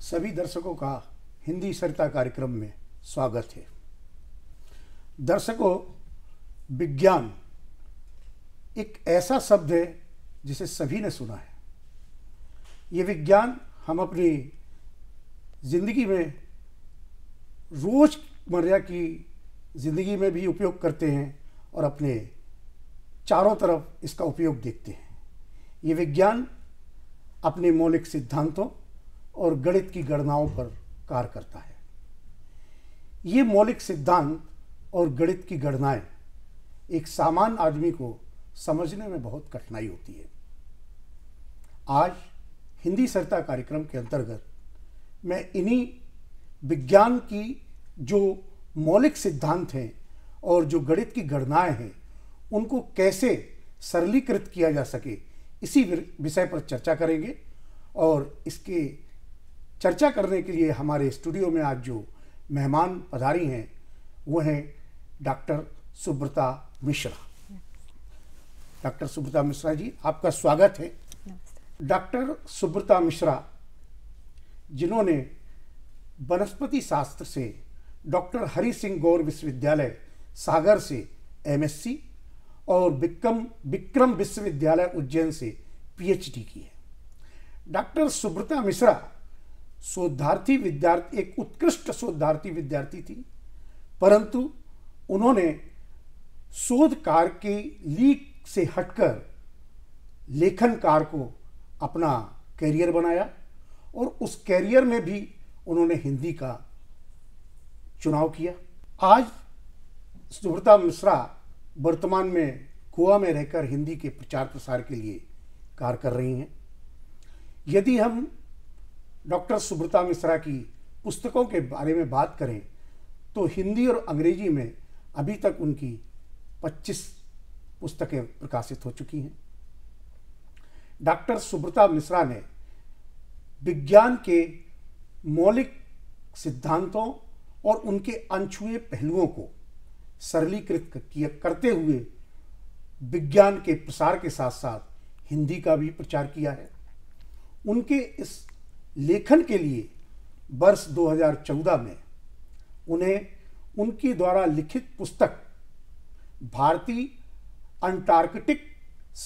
सभी दर्शकों का हिंदी सरिता कार्यक्रम में स्वागत है दर्शकों विज्ञान एक ऐसा शब्द है जिसे सभी ने सुना है ये विज्ञान हम अपनी ज़िंदगी में रोज़मर्रा की ज़िंदगी में भी उपयोग करते हैं और अपने चारों तरफ इसका उपयोग देखते हैं ये विज्ञान अपने मौलिक सिद्धांतों और गणित की गणनाओं पर कार्य करता है ये मौलिक सिद्धांत और गणित की गणनाएं एक सामान्य आदमी को समझने में बहुत कठिनाई होती है आज हिंदी सरता कार्यक्रम के अंतर्गत मैं इन्हीं विज्ञान की जो मौलिक सिद्धांत हैं और जो गणित की गणनाएं हैं उनको कैसे सरलीकृत किया जा सके इसी विषय पर चर्चा करेंगे और इसके चर्चा करने के लिए हमारे स्टूडियो में आज जो मेहमान पधारी हैं वो हैं डॉक्टर सुब्रता मिश्रा डॉक्टर सुब्रता मिश्रा जी आपका स्वागत है डॉक्टर सुब्रता मिश्रा जिन्होंने वनस्पति शास्त्र से डॉक्टर हरि सिंह गौर विश्वविद्यालय सागर से एमएससी और विक्रम विक्रम विश्वविद्यालय उज्जैन से पीएचडी की है डॉक्टर सुब्रता मिश्रा शोधार्थी विद्यार्थी एक उत्कृष्ट शोधार्थी विद्यार्थी थी परंतु उन्होंने शोध कार्य के लीक से हटकर लेखन कार्य को अपना करियर बनाया और उस कैरियर में भी उन्होंने हिंदी का चुनाव किया आज सुब्रता मिश्रा वर्तमान में गोवा में रहकर हिंदी के प्रचार प्रसार के लिए कार्य कर रही हैं यदि हम डॉक्टर सुब्रता मिश्रा की पुस्तकों के बारे में बात करें तो हिंदी और अंग्रेजी में अभी तक उनकी 25 पुस्तकें प्रकाशित हो चुकी हैं डॉक्टर सुब्रता मिश्रा ने विज्ञान के मौलिक सिद्धांतों और उनके अनछुए पहलुओं को सरलीकृत करते हुए विज्ञान के प्रसार के साथ साथ हिंदी का भी प्रचार किया है उनके इस लेखन के लिए वर्ष 2014 में उन्हें उनके द्वारा लिखित पुस्तक भारतीय अंटार्कटिक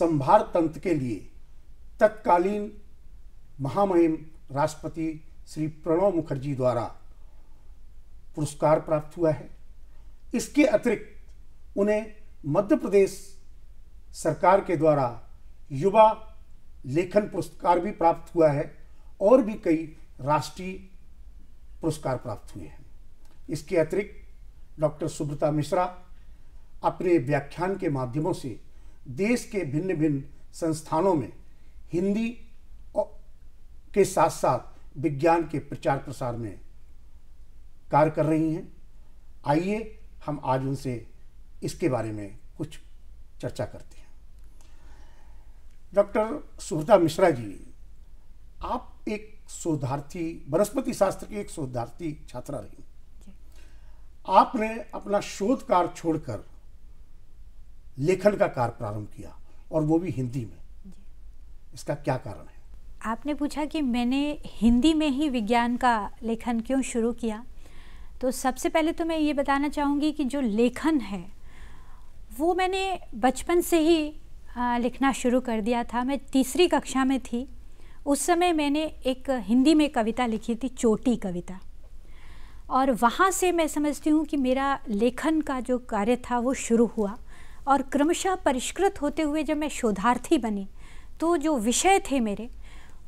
संभार तंत्र के लिए तत्कालीन महामहिम राष्ट्रपति श्री प्रणव मुखर्जी द्वारा पुरस्कार प्राप्त हुआ है इसके अतिरिक्त उन्हें मध्य प्रदेश सरकार के द्वारा युवा लेखन पुरस्कार भी प्राप्त हुआ है और भी कई राष्ट्रीय पुरस्कार प्राप्त हुए हैं इसके अतिरिक्त डॉक्टर सुब्रता मिश्रा अपने व्याख्यान के माध्यमों से देश के भिन्न भिन्न संस्थानों में हिंदी के साथ साथ विज्ञान के प्रचार प्रसार में कार्य कर रही हैं आइए हम आज उनसे इसके बारे में कुछ चर्चा करते हैं डॉक्टर सुहृदा मिश्रा जी आप एक शोधार्थी वनस्पति शास्त्र की एक शोधार्थी छात्रा रही आपने अपना शोध कार्य छोड़कर लेखन का कार्य प्रारंभ किया और वो भी हिंदी में इसका क्या कारण है आपने पूछा कि मैंने हिंदी में ही विज्ञान का लेखन क्यों शुरू किया तो सबसे पहले तो मैं ये बताना चाहूँगी कि जो लेखन है वो मैंने बचपन से ही लिखना शुरू कर दिया था मैं तीसरी कक्षा में थी उस समय मैंने एक हिंदी में कविता लिखी थी चोटी कविता और वहाँ से मैं समझती हूँ कि मेरा लेखन का जो कार्य था वो शुरू हुआ और क्रमशः परिष्कृत होते हुए जब मैं शोधार्थी बनी तो जो विषय थे मेरे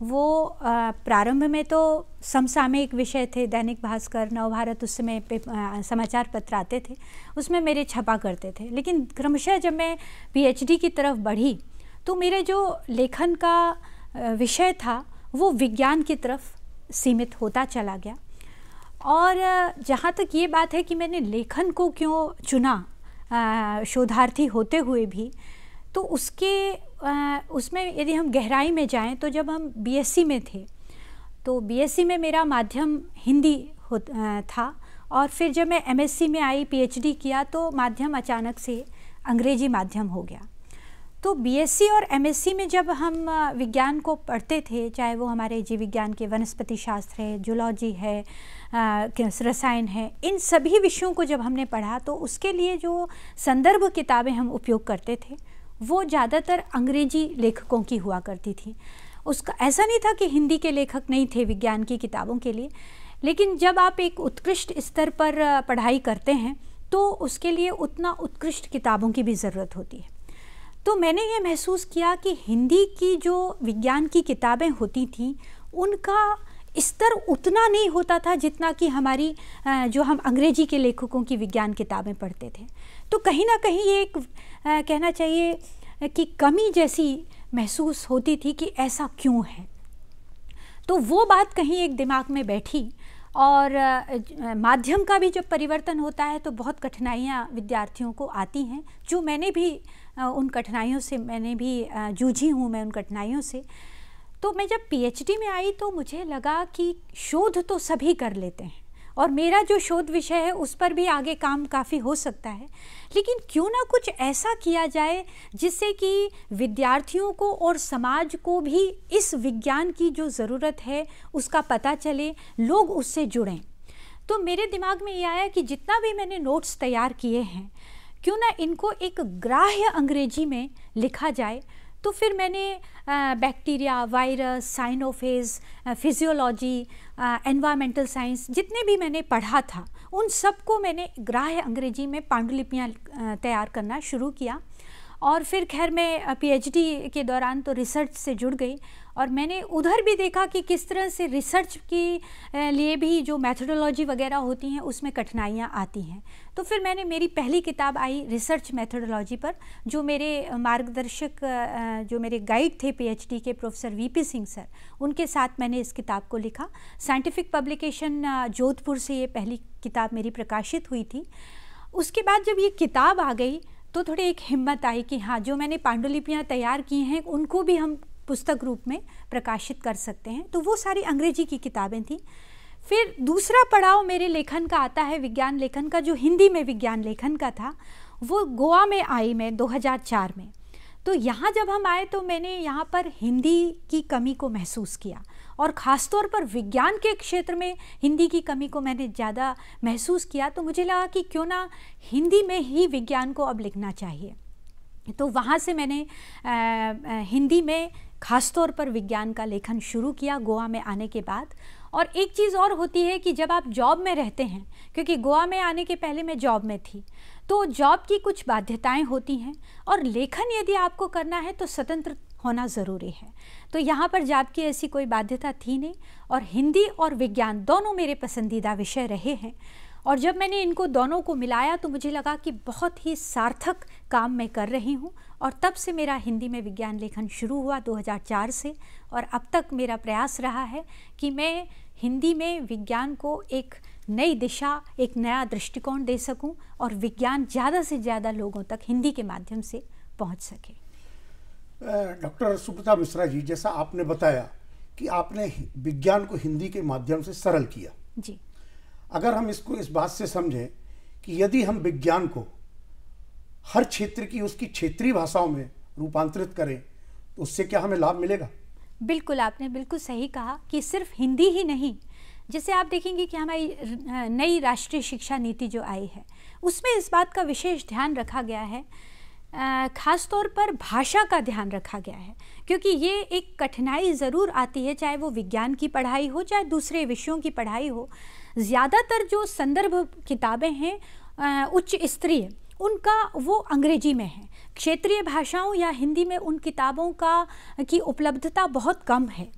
वो प्रारंभ में तो समसामयिक विषय थे दैनिक भास्कर नवभारत उस समय समाचार पत्र आते थे उसमें मेरे छपा करते थे लेकिन क्रमशः जब मैं पीएचडी की तरफ बढ़ी तो मेरे जो लेखन का विषय था वो विज्ञान की तरफ सीमित होता चला गया और जहाँ तक ये बात है कि मैंने लेखन को क्यों चुना शोधार्थी होते हुए भी तो उसके उसमें यदि हम गहराई में जाएं तो जब हम बीएससी में थे तो बीएससी में मेरा माध्यम हिंदी हो था और फिर जब मैं एमएससी में आई पीएचडी किया तो माध्यम अचानक से अंग्रेजी माध्यम हो गया तो बीएससी और एमएससी में जब हम विज्ञान को पढ़ते थे चाहे वो हमारे जीव विज्ञान के वनस्पति शास्त्र है जूलॉजी है रसायन है इन सभी विषयों को जब हमने पढ़ा तो उसके लिए जो संदर्भ किताबें हम उपयोग करते थे वो ज़्यादातर अंग्रेजी लेखकों की हुआ करती थी उसका ऐसा नहीं था कि हिंदी के लेखक नहीं थे विज्ञान की किताबों के लिए लेकिन जब आप एक उत्कृष्ट स्तर पर पढ़ाई करते हैं तो उसके लिए उतना उत्कृष्ट किताबों की भी ज़रूरत होती है तो मैंने ये महसूस किया कि हिंदी की जो विज्ञान की किताबें होती थीं उनका स्तर उतना नहीं होता था जितना कि हमारी जो हम अंग्रेजी के लेखकों की विज्ञान किताबें पढ़ते थे तो कहीं ना कहीं ये एक आ, कहना चाहिए कि कमी जैसी महसूस होती थी कि ऐसा क्यों है तो वो बात कहीं एक दिमाग में बैठी और माध्यम का भी जब परिवर्तन होता है तो बहुत कठिनाइयाँ विद्यार्थियों को आती हैं जो मैंने भी उन कठिनाइयों से मैंने भी जूझी हूँ मैं उन कठिनाइयों से तो मैं जब पीएचडी में आई तो मुझे लगा कि शोध तो सभी कर लेते हैं और मेरा जो शोध विषय है उस पर भी आगे काम काफ़ी हो सकता है लेकिन क्यों ना कुछ ऐसा किया जाए जिससे कि विद्यार्थियों को और समाज को भी इस विज्ञान की जो ज़रूरत है उसका पता चले लोग उससे जुड़ें तो मेरे दिमाग में ये आया कि जितना भी मैंने नोट्स तैयार किए हैं क्यों ना इनको एक ग्राह्य अंग्रेजी में लिखा जाए तो फिर मैंने bacteria virus cyanophage physiology environmental science जितने भी मैंने पढ़ा था उन सबको मैंने ग्राह्य अंग्रेजी में पांडुलिपियाँ तैयार करना शुरू किया और फिर खैर मैं पीएचडी के दौरान तो रिसर्च से जुड़ गई और मैंने उधर भी देखा कि किस तरह से रिसर्च के लिए भी जो मैथडोलॉजी वगैरह होती हैं उसमें कठिनाइयाँ आती हैं तो फिर मैंने मेरी पहली किताब आई रिसर्च मैथडोलॉजी पर जो मेरे मार्गदर्शक जो मेरे गाइड थे पीएचडी के प्रोफेसर वीपी सिंह सर उनके साथ मैंने इस किताब को लिखा साइंटिफिक पब्लिकेशन जोधपुर से ये पहली किताब मेरी प्रकाशित हुई थी उसके बाद जब ये किताब आ गई तो थोड़ी एक हिम्मत आई कि हाँ जो मैंने पांडुलिपियाँ तैयार की हैं उनको भी हम पुस्तक रूप में प्रकाशित कर सकते हैं तो वो सारी अंग्रेजी की किताबें थीं फिर दूसरा पड़ाव मेरे लेखन का आता है विज्ञान लेखन का जो हिंदी में विज्ञान लेखन का था वो गोवा में आई मैं 2004 में तो यहाँ जब हम आए तो मैंने यहाँ पर हिंदी की कमी को महसूस किया और ख़ास तौर पर विज्ञान के क्षेत्र में हिंदी की कमी को मैंने ज़्यादा महसूस किया तो मुझे लगा कि क्यों ना हिंदी में ही विज्ञान को अब लिखना चाहिए तो वहाँ से मैंने आ, हिंदी में ख़ास तौर पर विज्ञान का लेखन शुरू किया गोवा में आने के बाद और एक चीज़ और होती है कि जब आप जॉब में रहते हैं क्योंकि गोवा में आने के पहले मैं जॉब में थी तो जॉब की कुछ बाध्यताएं होती हैं और लेखन यदि आपको करना है तो स्वतंत्र होना ज़रूरी है तो यहाँ पर जॉब की ऐसी कोई बाध्यता थी नहीं और हिंदी और विज्ञान दोनों मेरे पसंदीदा विषय रहे हैं और जब मैंने इनको दोनों को मिलाया तो मुझे लगा कि बहुत ही सार्थक काम मैं कर रही हूँ और तब से मेरा हिंदी में विज्ञान लेखन शुरू हुआ 2004 से और अब तक मेरा प्रयास रहा है कि मैं हिंदी में विज्ञान को एक नई दिशा एक नया दृष्टिकोण दे सकूं और विज्ञान ज़्यादा से ज़्यादा लोगों तक हिंदी के माध्यम से पहुंच सके डॉक्टर सुप्रता मिश्रा जी जैसा आपने बताया कि आपने विज्ञान को हिंदी के माध्यम से सरल किया जी अगर हम इसको इस बात से समझें कि यदि हम विज्ञान को हर क्षेत्र की उसकी क्षेत्रीय भाषाओं में रूपांतरित करें तो उससे क्या हमें लाभ मिलेगा बिल्कुल आपने बिल्कुल सही कहा कि सिर्फ हिंदी ही नहीं जैसे आप देखेंगे कि हमारी नई राष्ट्रीय शिक्षा नीति जो आई है उसमें इस बात का विशेष ध्यान रखा गया है ख़ास तौर पर भाषा का ध्यान रखा गया है क्योंकि ये एक कठिनाई ज़रूर आती है चाहे वो विज्ञान की पढ़ाई हो चाहे दूसरे विषयों की पढ़ाई हो ज़्यादातर जो संदर्भ किताबें हैं उच्च स्तरीय उनका वो अंग्रेजी में है क्षेत्रीय भाषाओं या हिंदी में उन किताबों का की उपलब्धता बहुत कम है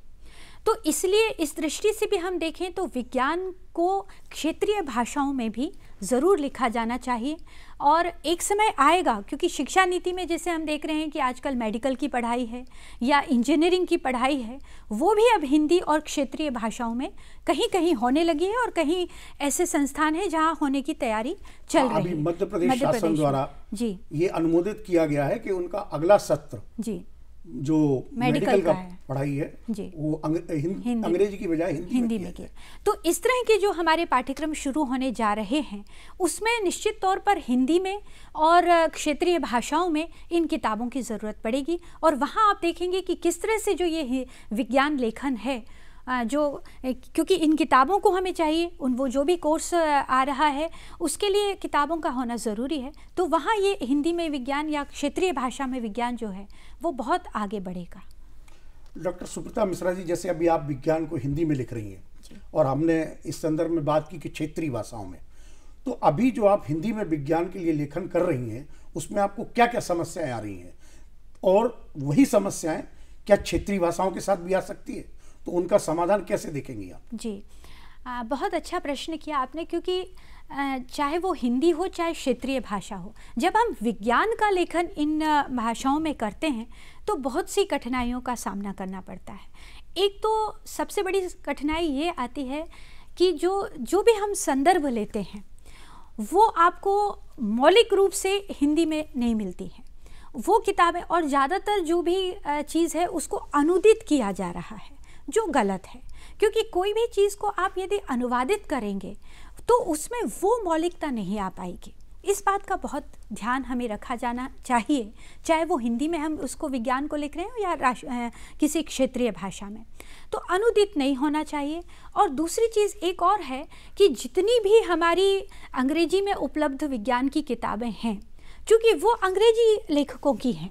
तो इसलिए इस दृष्टि से भी हम देखें तो विज्ञान को क्षेत्रीय भाषाओं में भी ज़रूर लिखा जाना चाहिए और एक समय आएगा क्योंकि शिक्षा नीति में जैसे हम देख रहे हैं कि आजकल मेडिकल की पढ़ाई है या इंजीनियरिंग की पढ़ाई है वो भी अब हिंदी और क्षेत्रीय भाषाओं में कहीं कहीं होने लगी है और कहीं ऐसे संस्थान हैं जहाँ होने की तैयारी चल हाँ, रही है मध्य प्रदेश शासन द्वारा जी ये अनुमोदित किया गया है कि उनका अगला सत्र जी जो मेडिकल का पढ़ाई है वो अंग्रेजी की बजाय हिंदी, हिंदी में किया तो इस तरह के जो हमारे पाठ्यक्रम शुरू होने जा रहे हैं उसमें निश्चित तौर पर हिंदी में और क्षेत्रीय भाषाओं में इन किताबों की ज़रूरत पड़ेगी और वहाँ आप देखेंगे कि किस तरह से जो ये विज्ञान लेखन है जो क्योंकि इन किताबों को हमें चाहिए उन वो जो भी कोर्स आ रहा है उसके लिए किताबों का होना ज़रूरी है तो वहाँ ये हिंदी में विज्ञान या क्षेत्रीय भाषा में विज्ञान जो है वो बहुत आगे बढ़ेगा डॉक्टर सुप्रता मिश्रा जी जैसे अभी आप विज्ञान को हिंदी में लिख रही हैं और हमने इस संदर्भ में बात की कि क्षेत्रीय भाषाओं में तो अभी जो आप हिंदी में विज्ञान के लिए लेखन कर रही हैं उसमें आपको क्या क्या समस्याएं आ रही हैं और वही समस्याएं क्या क्षेत्रीय भाषाओं के साथ भी आ सकती है तो उनका समाधान कैसे देखेंगे आप जी आ, बहुत अच्छा प्रश्न किया आपने क्योंकि चाहे वो हिंदी हो चाहे क्षेत्रीय भाषा हो जब हम विज्ञान का लेखन इन भाषाओं में करते हैं तो बहुत सी कठिनाइयों का सामना करना पड़ता है एक तो सबसे बड़ी कठिनाई ये आती है कि जो जो भी हम संदर्भ लेते हैं वो आपको मौलिक रूप से हिंदी में नहीं मिलती है वो किताबें और ज़्यादातर जो भी चीज़ है उसको अनुदित किया जा रहा है जो गलत है क्योंकि कोई भी चीज़ को आप यदि अनुवादित करेंगे तो उसमें वो मौलिकता नहीं आ पाएगी इस बात का बहुत ध्यान हमें रखा जाना चाहिए चाहे वो हिंदी में हम उसको विज्ञान को लिख रहे हो या राश किसी क्षेत्रीय भाषा में तो अनुदित नहीं होना चाहिए और दूसरी चीज़ एक और है कि जितनी भी हमारी अंग्रेजी में उपलब्ध विज्ञान की किताबें हैं चूँकि वो अंग्रेजी लेखकों की हैं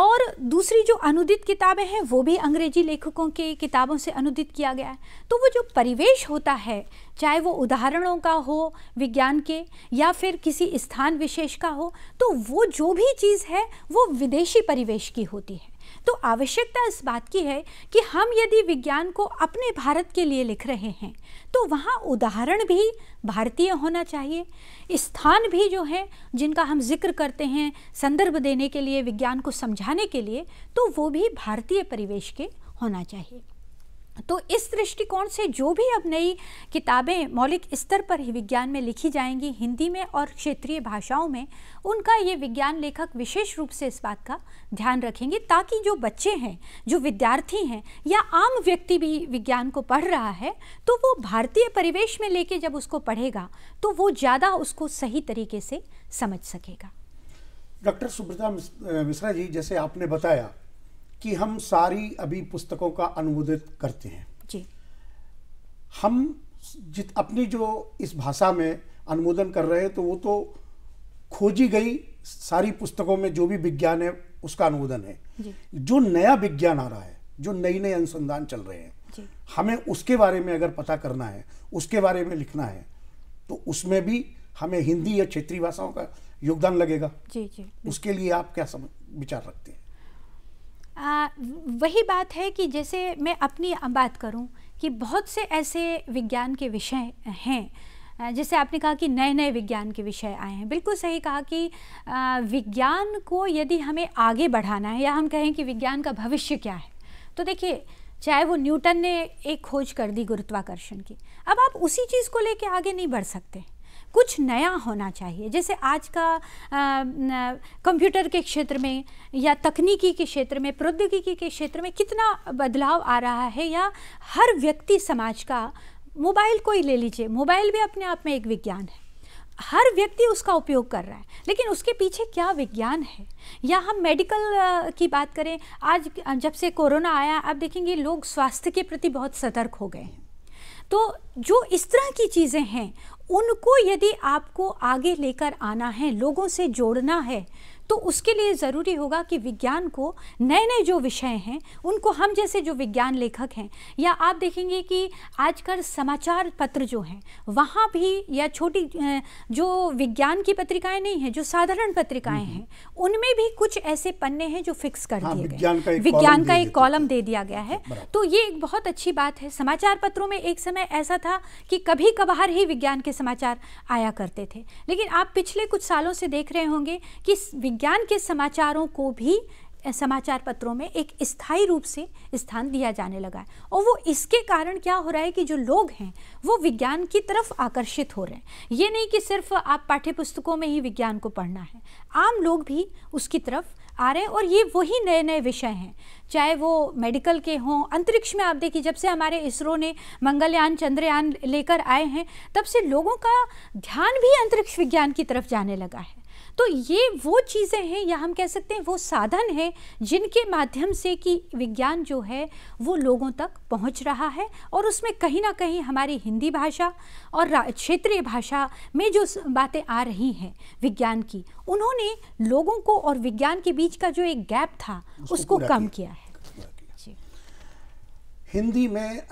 और दूसरी जो अनुदित किताबें हैं वो भी अंग्रेजी लेखकों के किताबों से अनुदित किया गया है तो वो जो परिवेश होता है चाहे वो उदाहरणों का हो विज्ञान के या फिर किसी स्थान विशेष का हो तो वो जो भी चीज़ है वो विदेशी परिवेश की होती है तो आवश्यकता इस बात की है कि हम यदि विज्ञान को अपने भारत के लिए लिख रहे हैं तो वहाँ उदाहरण भी भारतीय होना चाहिए स्थान भी जो है जिनका हम जिक्र करते हैं संदर्भ देने के लिए विज्ञान को समझाने के लिए तो वो भी भारतीय परिवेश के होना चाहिए तो इस दृष्टिकोण से जो भी अब नई किताबें मौलिक स्तर पर ही विज्ञान में लिखी जाएंगी हिंदी में और क्षेत्रीय भाषाओं में उनका ये विज्ञान लेखक विशेष रूप से इस बात का ध्यान रखेंगे ताकि जो बच्चे हैं जो विद्यार्थी हैं या आम व्यक्ति भी विज्ञान को पढ़ रहा है तो वो भारतीय परिवेश में लेके जब उसको पढ़ेगा तो वो ज़्यादा उसको सही तरीके से समझ सकेगा डॉक्टर सुब्रता मिश्रा जी जैसे आपने बताया कि हम सारी अभी पुस्तकों का अनुमोदित करते हैं जी हम जित अपनी जो इस भाषा में अनुमोदन कर रहे हैं तो वो तो खोजी गई सारी पुस्तकों में जो भी विज्ञान है उसका अनुमोदन है जी। जो नया विज्ञान आ रहा है जो नई नए अनुसंधान चल रहे हैं जी। हमें उसके बारे में अगर पता करना है उसके बारे में लिखना है तो उसमें भी हमें हिंदी या क्षेत्रीय भाषाओं का योगदान लगेगा जी जी उसके लिए आप क्या समझ विचार रखते हैं आ, वही बात है कि जैसे मैं अपनी बात करूं कि बहुत से ऐसे विज्ञान के विषय हैं जैसे आपने कहा कि नए नए विज्ञान के विषय आए हैं बिल्कुल सही कहा कि विज्ञान को यदि हमें आगे बढ़ाना है या हम कहें कि विज्ञान का भविष्य क्या है तो देखिए चाहे वो न्यूटन ने एक खोज कर दी गुरुत्वाकर्षण की अब आप उसी चीज़ को लेके आगे नहीं बढ़ सकते कुछ नया होना चाहिए जैसे आज का कंप्यूटर के क्षेत्र में या तकनीकी के क्षेत्र में प्रौद्योगिकी के क्षेत्र में कितना बदलाव आ रहा है या हर व्यक्ति समाज का मोबाइल को ही ले लीजिए मोबाइल भी अपने आप में एक विज्ञान है हर व्यक्ति उसका उपयोग कर रहा है लेकिन उसके पीछे क्या विज्ञान है या हम मेडिकल की बात करें आज जब से कोरोना आया आप देखेंगे लोग स्वास्थ्य के प्रति बहुत सतर्क हो गए हैं तो जो इस तरह की चीज़ें हैं उनको यदि आपको आगे लेकर आना है लोगों से जोड़ना है तो उसके लिए ज़रूरी होगा कि विज्ञान को नए नए जो विषय हैं उनको हम जैसे जो विज्ञान लेखक हैं या आप देखेंगे कि आजकल समाचार पत्र जो हैं वहाँ भी या छोटी जो विज्ञान की पत्रिकाएं नहीं हैं जो साधारण पत्रिकाएं हैं उनमें भी कुछ ऐसे पन्ने हैं जो फिक्स कर हाँ, दिए गए विज्ञान का एक कॉलम दे दिया गया है तो ये एक बहुत अच्छी बात है समाचार पत्रों में एक समय ऐसा था कि कभी कभार ही विज्ञान के समाचार आया करते थे लेकिन आप पिछले कुछ सालों से देख रहे होंगे कि विज्ञान के समाचारों को भी समाचार पत्रों में एक स्थायी रूप से स्थान दिया जाने लगा है और वो इसके कारण क्या हो रहा है कि जो लोग हैं वो विज्ञान की तरफ आकर्षित हो रहे हैं ये नहीं कि सिर्फ आप पाठ्य पुस्तकों में ही विज्ञान को पढ़ना है आम लोग भी उसकी तरफ आ रहे हैं और ये वही नए नए विषय हैं चाहे वो मेडिकल के हों अंतरिक्ष में आप देखिए जब से हमारे इसरो ने मंगलयान चंद्रयान लेकर आए हैं तब से लोगों का ध्यान भी अंतरिक्ष विज्ञान की तरफ जाने लगा है तो ये वो चीज़ें हैं या हम कह सकते हैं वो साधन हैं जिनके माध्यम से कि विज्ञान जो है वो लोगों तक पहुंच रहा है और उसमें कहीं ना कहीं हमारी हिंदी भाषा और क्षेत्रीय भाषा में जो बातें आ रही हैं विज्ञान की उन्होंने लोगों को और विज्ञान के बीच का जो एक गैप था उसको, उसको कम किया है हिंदी में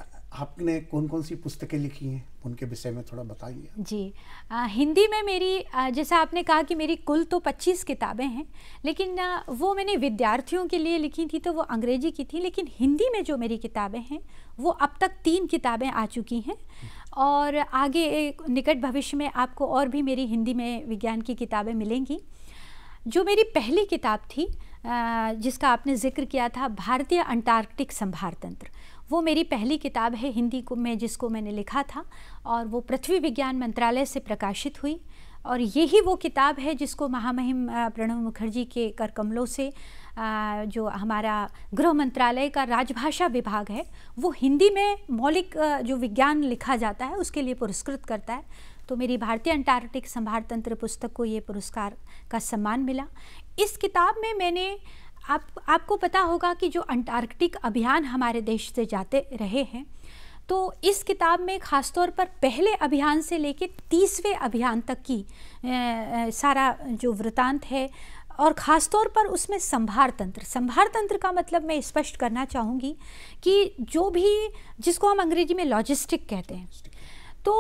आपने कौन कौन सी पुस्तकें लिखी हैं उनके विषय में थोड़ा बताइए जी आ, हिंदी में मेरी जैसा आपने कहा कि मेरी कुल तो 25 किताबें हैं लेकिन आ, वो मैंने विद्यार्थियों के लिए लिखी थी तो वो अंग्रेजी की थी लेकिन हिंदी में जो मेरी किताबें हैं वो अब तक तीन किताबें आ चुकी हैं और आगे एक निकट भविष्य में आपको और भी मेरी हिंदी में विज्ञान की किताबें मिलेंगी जो मेरी पहली किताब थी जिसका आपने जिक्र किया था भारतीय अंटार्कटिक संभार तंत्र वो मेरी पहली किताब है हिंदी को में जिसको मैंने लिखा था और वो पृथ्वी विज्ञान मंत्रालय से प्रकाशित हुई और यही वो किताब है जिसको महामहिम प्रणब मुखर्जी के कर कमलों से जो हमारा गृह मंत्रालय का राजभाषा विभाग है वो हिंदी में मौलिक जो विज्ञान लिखा जाता है उसके लिए पुरस्कृत करता है तो मेरी भारतीय अंटार्कटिक संभार तंत्र पुस्तक को ये पुरस्कार का सम्मान मिला इस किताब में मैंने आप आपको पता होगा कि जो अंटार्कटिक अभियान हमारे देश से जाते रहे हैं तो इस किताब में ख़ासतौर पर पहले अभियान से लेकर तीसवें अभियान तक की ए, सारा जो वृतांत है और ख़ास तौर पर उसमें संभार तंत्र संभार तंत्र का मतलब मैं स्पष्ट करना चाहूँगी कि जो भी जिसको हम अंग्रेजी में लॉजिस्टिक कहते हैं तो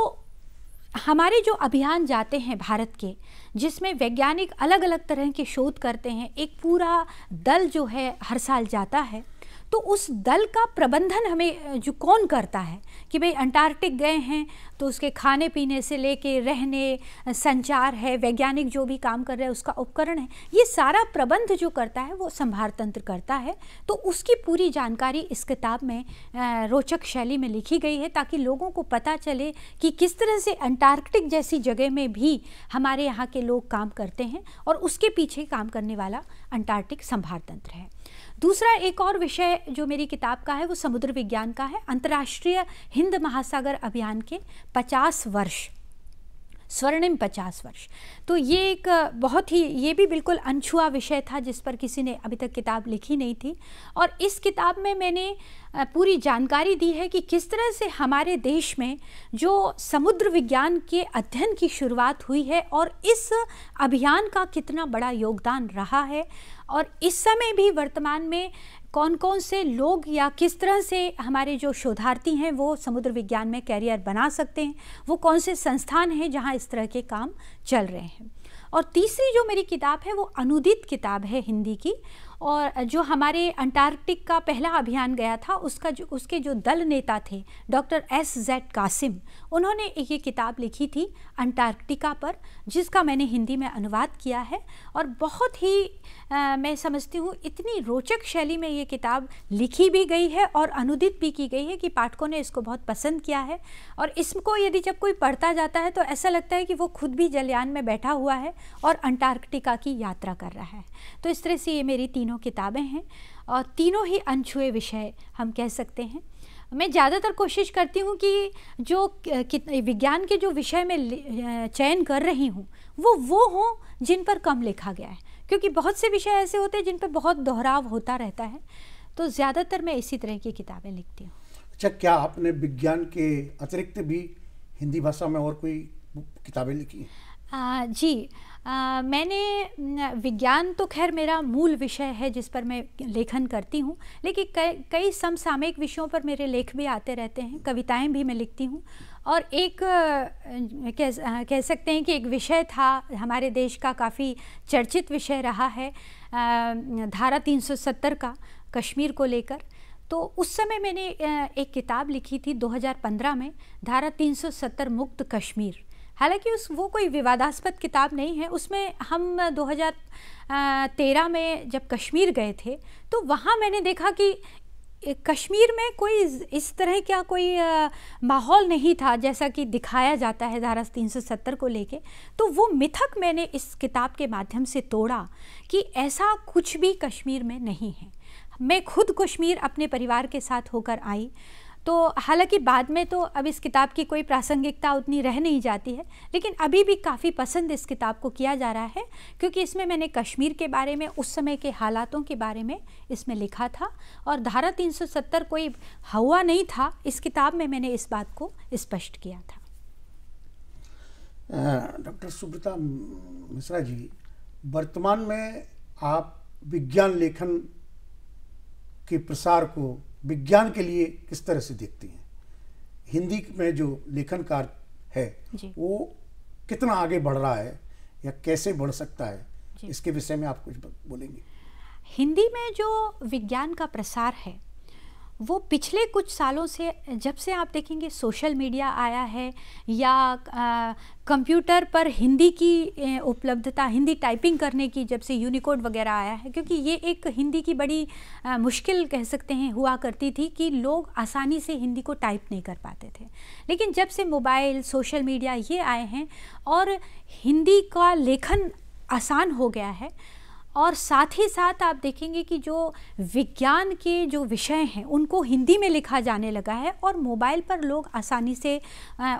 हमारे जो अभियान जाते हैं भारत के जिसमें वैज्ञानिक अलग अलग तरह के शोध करते हैं एक पूरा दल जो है हर साल जाता है तो उस दल का प्रबंधन हमें जो कौन करता है कि भाई अंटार्कटिक गए हैं तो उसके खाने पीने से लेके रहने संचार है वैज्ञानिक जो भी काम कर रहे हैं उसका उपकरण है ये सारा प्रबंध जो करता है वो संभार तंत्र करता है तो उसकी पूरी जानकारी इस किताब में रोचक शैली में लिखी गई है ताकि लोगों को पता चले कि किस तरह से अंटार्कटिक जैसी जगह में भी हमारे यहाँ के लोग काम करते हैं और उसके पीछे काम करने वाला अंटार्कटिक संभार तंत्र है दूसरा एक और विषय जो मेरी किताब का है वो समुद्र विज्ञान का है अंतर्राष्ट्रीय हिंद महासागर अभियान के 50 वर्ष स्वर्णिम पचास वर्ष तो ये एक बहुत ही ये भी बिल्कुल अनछुआ विषय था जिस पर किसी ने अभी तक किताब लिखी नहीं थी और इस किताब में मैंने पूरी जानकारी दी है कि किस तरह से हमारे देश में जो समुद्र विज्ञान के अध्ययन की शुरुआत हुई है और इस अभियान का कितना बड़ा योगदान रहा है और इस समय भी वर्तमान में कौन कौन से लोग या किस तरह से हमारे जो शोधार्थी हैं वो समुद्र विज्ञान में कैरियर बना सकते हैं वो कौन से संस्थान हैं जहाँ इस तरह के काम चल रहे हैं और तीसरी जो मेरी किताब है वो अनुदित किताब है हिंदी की और जो हमारे अंटार्कटिक का पहला अभियान गया था उसका जो उसके जो दल नेता थे डॉक्टर एस जेड कासिम उन्होंने एक ये किताब लिखी थी अंटार्कटिका पर जिसका मैंने हिंदी में अनुवाद किया है और बहुत ही आ, मैं समझती हूँ इतनी रोचक शैली में ये किताब लिखी भी गई है और अनुदित भी की गई है कि पाठकों ने इसको बहुत पसंद किया है और इसको यदि जब कोई पढ़ता जाता है तो ऐसा लगता है कि वो खुद भी जलयान में बैठा हुआ है और अंटार्कटिका की यात्रा कर रहा है तो इस तरह से ये मेरी तीनों किताबें हैं और तीनों ही अनछुए विषय हम कह सकते हैं मैं ज़्यादातर कोशिश करती हूँ कि जो विज्ञान के जो विषय में चयन कर रही हूँ वो वो हों जिन पर कम लिखा गया है क्योंकि बहुत से विषय ऐसे होते हैं जिन पर बहुत दोहराव होता रहता है तो ज़्यादातर मैं इसी तरह की किताबें लिखती हूँ अच्छा क्या आपने विज्ञान के अतिरिक्त भी हिंदी भाषा में और कोई किताबें लिखी आ, जी आ, मैंने विज्ञान तो खैर मेरा मूल विषय है जिस पर मैं लेखन करती हूँ लेकिन कई कई समसामयिक विषयों पर मेरे लेख भी आते रहते हैं कविताएं भी मैं लिखती हूँ और एक कह, कह सकते हैं कि एक विषय था हमारे देश का काफ़ी चर्चित विषय रहा है धारा 370 का कश्मीर को लेकर तो उस समय मैंने एक किताब लिखी थी 2015 में धारा 370 मुक्त कश्मीर हालांकि उस वो कोई विवादास्पद किताब नहीं है उसमें हम 2013 में जब कश्मीर गए थे तो वहाँ मैंने देखा कि कश्मीर में कोई इस तरह का कोई माहौल नहीं था जैसा कि दिखाया जाता है धारा 370 को लेके तो वो मिथक मैंने इस किताब के माध्यम से तोड़ा कि ऐसा कुछ भी कश्मीर में नहीं है मैं खुद कश्मीर अपने परिवार के साथ होकर आई तो हालांकि बाद में तो अब इस किताब की कोई प्रासंगिकता उतनी रह नहीं जाती है लेकिन अभी भी काफ़ी पसंद इस किताब को किया जा रहा है क्योंकि इसमें मैंने कश्मीर के बारे में उस समय के हालातों के बारे में इसमें लिखा था और धारा 370 कोई हवा नहीं था इस किताब में मैंने इस बात को स्पष्ट किया था डॉक्टर सुब्रता मिश्रा जी वर्तमान में आप विज्ञान लेखन के प्रसार को विज्ञान के लिए किस तरह से देखती हैं हिंदी में जो लेखनकार है वो कितना आगे बढ़ रहा है या कैसे बढ़ सकता है इसके विषय में आप कुछ बोलेंगे हिंदी में जो विज्ञान का प्रसार है वो पिछले कुछ सालों से जब से आप देखेंगे सोशल मीडिया आया है या कंप्यूटर पर हिंदी की उपलब्धता हिंदी टाइपिंग करने की जब से यूनिकोड वगैरह आया है क्योंकि ये एक हिंदी की बड़ी आ, मुश्किल कह सकते हैं हुआ करती थी कि लोग आसानी से हिंदी को टाइप नहीं कर पाते थे लेकिन जब से मोबाइल सोशल मीडिया ये आए हैं और हिंदी का लेखन आसान हो गया है और साथ ही साथ आप देखेंगे कि जो विज्ञान के जो विषय हैं उनको हिंदी में लिखा जाने लगा है और मोबाइल पर लोग आसानी से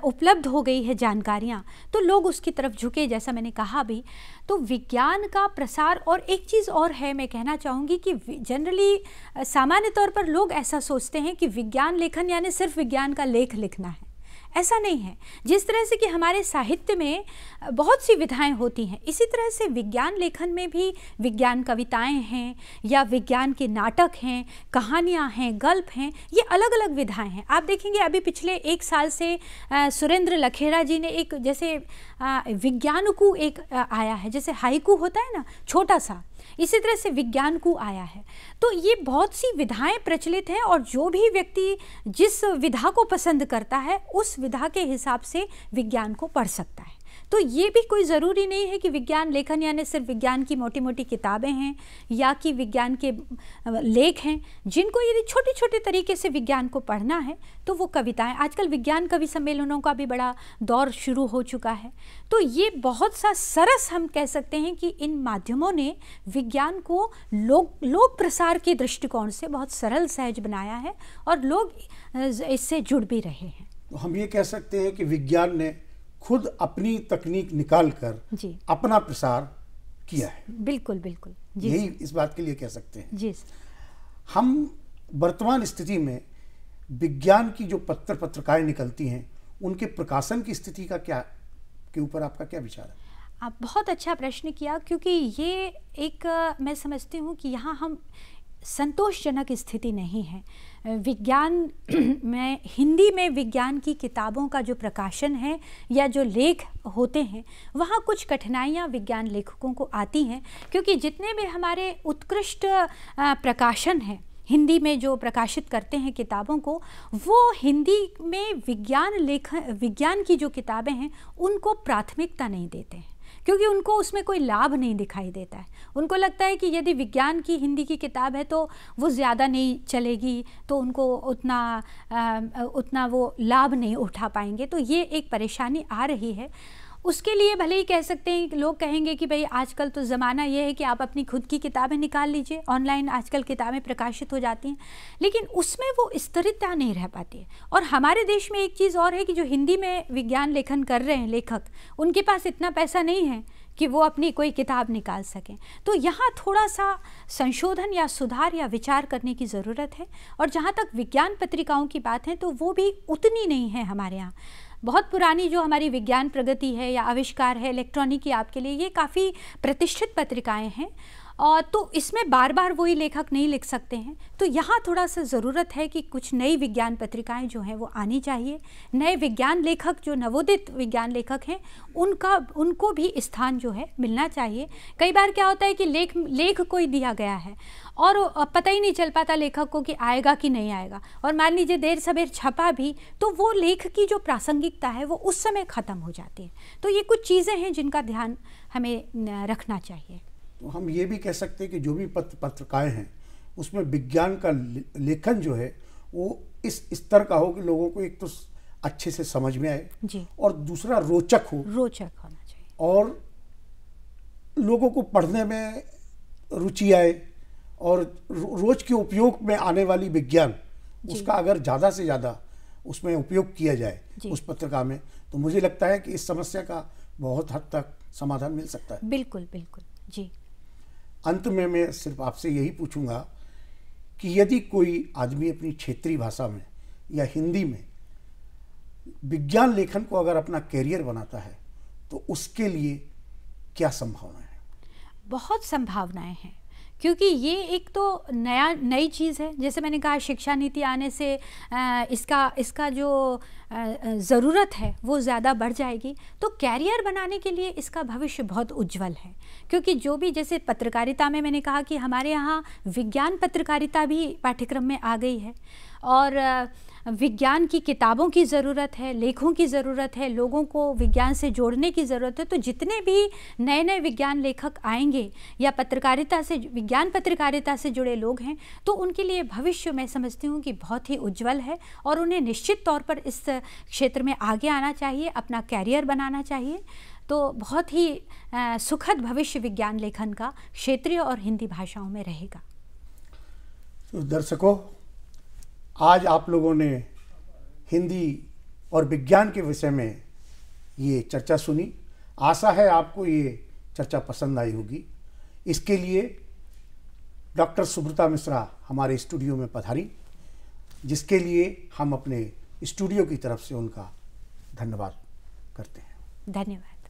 उपलब्ध हो गई है जानकारियाँ तो लोग उसकी तरफ झुके जैसा मैंने कहा भी तो विज्ञान का प्रसार और एक चीज़ और है मैं कहना चाहूँगी कि जनरली सामान्य तौर पर लोग ऐसा सोचते हैं कि विज्ञान लेखन यानी सिर्फ विज्ञान का लेख लिखना है ऐसा नहीं है जिस तरह से कि हमारे साहित्य में बहुत सी विधाएं होती हैं इसी तरह से विज्ञान लेखन में भी विज्ञान कविताएं हैं या विज्ञान के नाटक हैं कहानियां हैं गल्प हैं ये अलग अलग विधाएं हैं आप देखेंगे अभी पिछले एक साल से सुरेंद्र लखेरा जी ने एक जैसे विज्ञान को एक आया है जैसे हाइकू होता है ना छोटा सा इसी तरह से विज्ञान को आया है तो ये बहुत सी विधाएं प्रचलित हैं और जो भी व्यक्ति जिस विधा को पसंद करता है उस विधा के हिसाब से विज्ञान को पढ़ सकता है तो ये भी कोई ज़रूरी नहीं है कि विज्ञान लेखन यानी सिर्फ विज्ञान की मोटी मोटी किताबें हैं या कि विज्ञान के लेख हैं जिनको यदि छोटे छोटे तरीके से विज्ञान को पढ़ना है तो वो कविताएं आजकल विज्ञान कवि सम्मेलनों का भी बड़ा दौर शुरू हो चुका है तो ये बहुत सा सरस हम कह सकते हैं कि इन माध्यमों ने विज्ञान को लोक लोक प्रसार के दृष्टिकोण से बहुत सरल सहज बनाया है और लोग इससे जुड़ भी रहे हैं तो हम ये कह सकते हैं कि विज्ञान ने खुद अपनी तकनीक निकाल कर अपना प्रसार किया है बिल्कुल बिल्कुल जी यही इस बात के लिए कह सकते हैं जी हम वर्तमान स्थिति में विज्ञान की जो पत्र पत्रकाएं निकलती हैं उनके प्रकाशन की स्थिति का क्या के ऊपर आपका क्या विचार है आप बहुत अच्छा प्रश्न किया क्योंकि ये एक मैं समझती हूँ कि यहाँ हम संतोषजनक स्थिति नहीं है विज्ञान में हिंदी में विज्ञान की किताबों का जो प्रकाशन है या जो लेख होते हैं वहाँ कुछ कठिनाइयाँ विज्ञान लेखकों को आती हैं क्योंकि जितने भी हमारे उत्कृष्ट प्रकाशन हैं हिंदी में जो प्रकाशित करते हैं किताबों को वो हिंदी में विज्ञान लेख विज्ञान की जो किताबें हैं उनको प्राथमिकता नहीं देते हैं क्योंकि उनको उसमें कोई लाभ नहीं दिखाई देता है उनको लगता है कि यदि विज्ञान की हिंदी की किताब है तो वो ज़्यादा नहीं चलेगी तो उनको उतना आ, उतना वो लाभ नहीं उठा पाएंगे तो ये एक परेशानी आ रही है उसके लिए भले ही कह सकते हैं लोग कहेंगे कि भाई आजकल तो ज़माना यह है कि आप अपनी खुद की किताबें निकाल लीजिए ऑनलाइन आजकल किताबें प्रकाशित हो जाती हैं लेकिन उसमें वो स्थिरता नहीं रह पाती है और हमारे देश में एक चीज़ और है कि जो हिंदी में विज्ञान लेखन कर रहे हैं लेखक उनके पास इतना पैसा नहीं है कि वो अपनी कोई किताब निकाल सकें तो यहाँ थोड़ा सा संशोधन या सुधार या विचार करने की ज़रूरत है और जहाँ तक विज्ञान पत्रिकाओं की बात है तो वो भी उतनी नहीं है हमारे यहाँ बहुत पुरानी जो हमारी विज्ञान प्रगति है या आविष्कार है इलेक्ट्रॉनिक की आपके लिए ये काफ़ी प्रतिष्ठित पत्रिकाएँ हैं तो इसमें बार बार वही लेखक नहीं लिख सकते हैं तो यहाँ थोड़ा सा ज़रूरत है कि कुछ नई विज्ञान पत्रिकाएं जो हैं वो आनी चाहिए नए विज्ञान लेखक जो नवोदित विज्ञान लेखक हैं उनका उनको भी स्थान जो है मिलना चाहिए कई बार क्या होता है कि लेख लेख कोई दिया गया है और पता ही नहीं चल पाता लेखक को कि आएगा कि नहीं आएगा और मान लीजिए देर सवेर छपा भी तो वो लेख की जो प्रासंगिकता है वो उस समय ख़त्म हो जाती है तो ये कुछ चीज़ें हैं जिनका ध्यान हमें रखना चाहिए तो हम ये भी कह सकते हैं कि जो भी पत्र पत्रिकाएँ हैं उसमें विज्ञान का लेखन जो है वो इस स्तर का हो कि लोगों को एक तो अच्छे से समझ में आए जी और दूसरा रोचक हो रोचक होना चाहिए और लोगों को पढ़ने में रुचि आए और रोज के उपयोग में आने वाली विज्ञान उसका अगर ज़्यादा से ज़्यादा उसमें उपयोग किया जाए उस पत्रिका में तो मुझे लगता है कि इस समस्या का बहुत हद तक समाधान मिल सकता है बिल्कुल बिल्कुल जी अंत में मैं सिर्फ आपसे यही पूछूंगा कि यदि कोई आदमी अपनी क्षेत्रीय भाषा में या हिंदी में विज्ञान लेखन को अगर अपना कैरियर बनाता है तो उसके लिए क्या संभावना है बहुत संभावनाएं हैं क्योंकि ये एक तो नया नई चीज़ है जैसे मैंने कहा शिक्षा नीति आने से इसका इसका जो ज़रूरत है वो ज़्यादा बढ़ जाएगी तो कैरियर बनाने के लिए इसका भविष्य बहुत उज्जवल है क्योंकि जो भी जैसे पत्रकारिता में मैंने कहा कि हमारे यहाँ विज्ञान पत्रकारिता भी पाठ्यक्रम में आ गई है और विज्ञान की किताबों की ज़रूरत है लेखों की ज़रूरत है लोगों को विज्ञान से जोड़ने की ज़रूरत है तो जितने भी नए नए विज्ञान लेखक आएंगे या पत्रकारिता से विज्ञान पत्रकारिता से जुड़े लोग हैं तो उनके लिए भविष्य मैं समझती हूँ कि बहुत ही उज्जवल है और उन्हें निश्चित तौर पर इस क्षेत्र में आगे आना चाहिए अपना कैरियर बनाना चाहिए तो बहुत ही सुखद भविष्य विज्ञान लेखन का क्षेत्रीय और हिंदी भाषाओं में रहेगा तो दर्शकों आज आप लोगों ने हिंदी और विज्ञान के विषय में ये चर्चा सुनी आशा है आपको ये चर्चा पसंद आई होगी इसके लिए डॉक्टर सुब्रता मिश्रा हमारे स्टूडियो में पधारी जिसके लिए हम अपने स्टूडियो की तरफ से उनका धन्यवाद करते हैं धन्यवाद